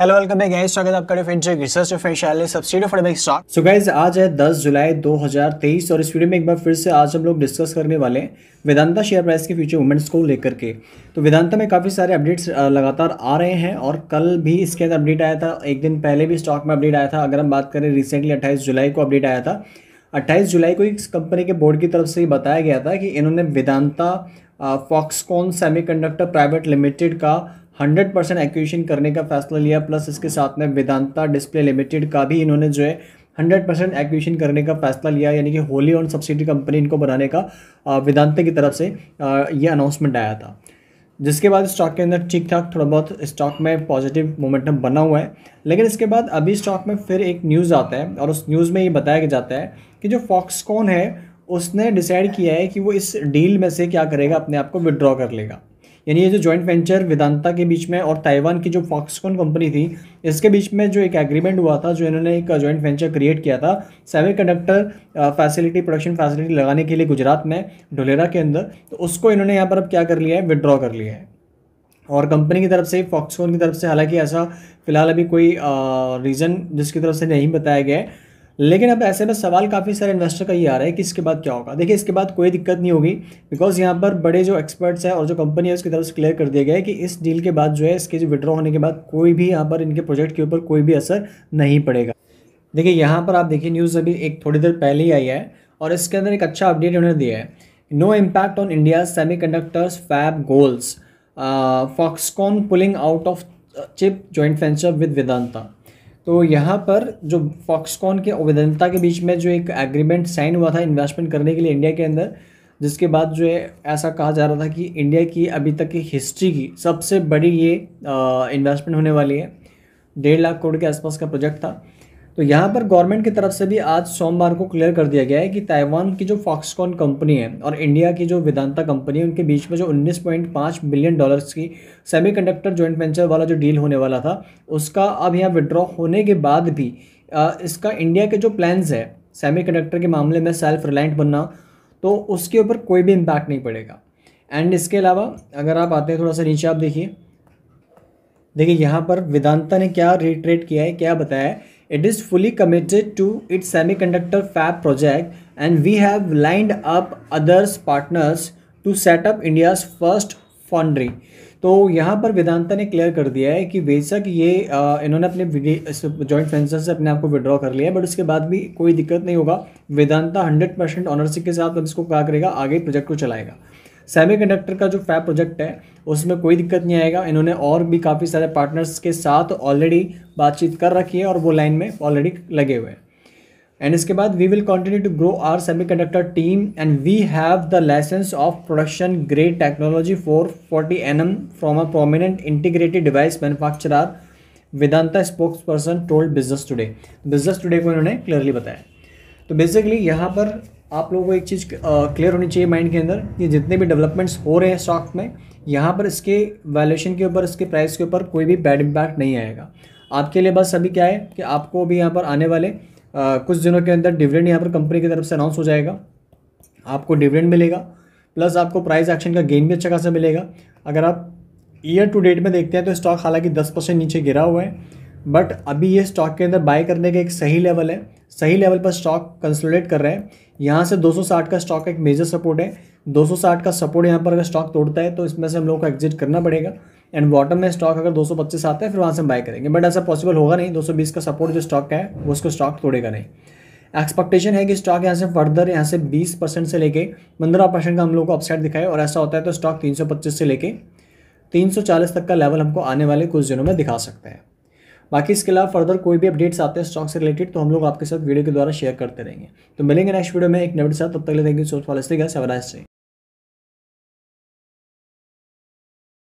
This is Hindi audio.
हेलो वेलकम बैक गाइस स्वागत है आपका research subsidy for stock so guys आज है 10 जुलाई 2023 और इस वीडियो में एक बार फिर से आज हम लोग डिस्कस करने वाले हैं वेदांता शेयर प्राइस के फ्यूचर मूवमेंट्स को लेकर के तो वेदांता में काफ़ी सारे अपडेट्स लगातार आ रहे हैं और कल भी इसके अंदर अपडेट आया था एक दिन पहले भी स्टॉक में अपडेट आया था अगर हम बात करें रिसेंटली अट्ठाईस जुलाई को अपडेट आया था अट्ठाईस जुलाई को इस कंपनी के बोर्ड की तरफ से बताया गया था कि इन्होंने Vedanta Foxconn semiconductor private limited का हंड्रेड परसेंट एक्विशन करने का फैसला लिया प्लस इसके साथ में वेदांता डिस्प्ले लिमिटेड का भी इन्होंने जो है हंड्रेड परसेंट एक्विशन करने का फैसला लिया यानी कि होली ऑन सब्सिडी कंपनी इनको बनाने का वेदांता की तरफ से ये अनाउंसमेंट आया था जिसके बाद स्टॉक के अंदर ठीक ठाक थोड़ा बहुत स्टॉक में पॉजिटिव मोमेंटम बना हुआ है लेकिन इसके बाद अभी स्टॉक में फिर एक न्यूज़ आता है और उस न्यूज़ में ये बताया जाता है कि जो फॉक्सकॉन है उसने डिसाइड किया है कि वो इस डील में से क्या करेगा अपने आप को विड्रॉ कर लेगा यानी ये जो जॉइंट वेंचर वेदांता के बीच में और ताइवान की जो फॉक्सकॉन कंपनी थी इसके बीच में जो एक एग्रीमेंट हुआ था जो इन्होंने एक जॉइंट वेंचर क्रिएट किया था semiconductor facility production facility लगाने के लिए गुजरात में ढोलेरा के अंदर तो उसको इन्होंने यहाँ पर अब क्या कर लिया है विड्रॉ कर लिया है और कंपनी की तरफ से फॉक्सकॉन की तरफ से हालांकि ऐसा फिलहाल अभी कोई रीज़न जिसकी तरफ से नहीं बताया गया है लेकिन अब ऐसे में सवाल काफ़ी सारे इन्वेस्टर का ये आ रहा है कि इसके बाद क्या होगा देखिए इसके बाद कोई दिक्कत नहीं होगी बिकॉज यहाँ पर बड़े जो एक्सपर्ट्स हैं और जो कंपनी है उसकी तरफ से क्लियर कर दिया गया है कि इस डील के बाद जो है इसके जो विड्रॉ होने के बाद कोई भी यहाँ पर इनके प्रोजेक्ट के ऊपर कोई भी असर नहीं पड़ेगा देखिए यहाँ पर आप देखिए न्यूज़ अभी एक थोड़ी देर पहले ही आई है और इसके अंदर एक अच्छा अपडेट उन्होंने दिया है no impact on India semiconductors fab goals Foxconn pulling out of chip joint venture with Vedanta तो यहाँ पर जो फॉक्सकॉन के अवैधता के बीच में जो एक एग्रीमेंट साइन हुआ था इन्वेस्टमेंट करने के लिए इंडिया के अंदर जिसके बाद जो है ऐसा कहा जा रहा था कि इंडिया की अभी तक की हिस्ट्री की सबसे बड़ी ये इन्वेस्टमेंट होने वाली है डेढ़ लाख करोड़ के आसपास का प्रोजेक्ट था तो यहाँ पर गवर्नमेंट की तरफ से भी आज सोमवार को क्लियर कर दिया गया है कि ताइवान की जो फॉक्सकॉन कंपनी है और इंडिया की जो वेदांता कंपनी है उनके बीच में जो 19.5 बिलियन डॉलर्स की सेमीकंडक्टर जॉइंट वेंचर वाला जो डील होने वाला था उसका अब यहाँ विड्रॉ होने के बाद भी इसका इंडिया के जो प्लान्स है सेमी के मामले में सेल्फ रिलायंट बनना तो उसके ऊपर कोई भी इम्पैक्ट नहीं पड़ेगा एंड इसके अलावा अगर आप आते हैं थोड़ा सा नीचे आप देखिए देखिए यहाँ पर वेदांता ने क्या रिट्रेट किया है क्या बताया है It is fully committed to its semiconductor fab project and we have lined up others partners to set up India's first foundry तो यहाँ पर वेदांता ने क्लियर कर दिया है कि बेशक ये आ, इन्होंने अपने जॉइंट फेंसर से अपने आप को विड्रॉ कर लिया है बट उसके बाद भी कोई दिक्कत नहीं होगा वेदांता हंड्रेड परसेंट ऑनरशिप के साथ अब इसको क्या करेगा आगे प्रोजेक्ट को चलाएगा सेमीकंडक्टर का जो फैब प्रोजेक्ट है उसमें कोई दिक्कत नहीं आएगा इन्होंने और भी काफ़ी सारे पार्टनर्स के साथ ऑलरेडी बातचीत कर रखी है और वो लाइन में ऑलरेडी लगे हुए हैं एंड इसके बाद we will continue to grow our semiconductor team and we have the licence of production grade technology for forty N M from a prominent integrated device manufacturer Vedanta spokesperson told Business Today Business Today को इन्होंने क्लियरली बताया तो बेसिकली यहाँ पर आप लोगों को एक चीज़ क्लियर होनी चाहिए माइंड के अंदर कि जितने भी डेवलपमेंट्स हो रहे हैं स्टॉक में यहाँ पर इसके वैल्यूशन के ऊपर इसके प्राइस के ऊपर कोई भी बैड इम्पैक्ट नहीं आएगा आपके लिए बस अभी क्या है कि आपको अभी यहाँ पर आने वाले आ, कुछ दिनों के अंदर डिविडेंड यहाँ पर कंपनी की तरफ से अनाउंस हो जाएगा आपको डिविडेंड मिलेगा प्लस आपको प्राइस एक्शन का गेन भी अच्छा खासा मिलेगा अगर आप ईयर टू डेट में देखते हैं तो स्टॉक हालांकि दस परसेंट नीचे गिरा हुआ है बट अभी ये स्टॉक के अंदर बाय करने का एक सही लेवल है सही लेवल पर स्टॉक कंसोलिडेट कर रहे हैं यहाँ से 260 का स्टॉक एक मेजर सपोर्ट है 260 का सपोर्ट यहाँ पर अगर स्टॉक तोड़ता है तो इसमें से हम लोग को एग्जिट करना पड़ेगा एंड बॉटम में स्टॉक अगर 225 आता है फिर वहाँ से बाय करेंगे बट ऐसा पॉसिबल होगा नहीं 220 का सपोर्ट जो स्टॉक का है वो उसको स्टॉक तोड़ेगा नहीं एक्सपेक्टेशन है कि स्टॉक यहाँ से फर्दर यहाँ से बीस परसेंट से लेके पंद्रह परसेंट का हम लोग को अपसाइड दिखाए और ऐसा होता है तो स्टॉक तीन से लेके 340 तक का लेवल हमको आने वाले कुछ दिनों में दिखा सकता है बाकी इसके अलावा फर्दर कोई भी अपडेट्स आते हैं स्टॉक से रिलेटेड तो हम लोग आपके साथ वीडियो के द्वारा शेयर करते रहेंगे तो मिलेंगे नेक्स्ट वीडियो में एक नए साथ तब तक ले थैंक यू सो फॉर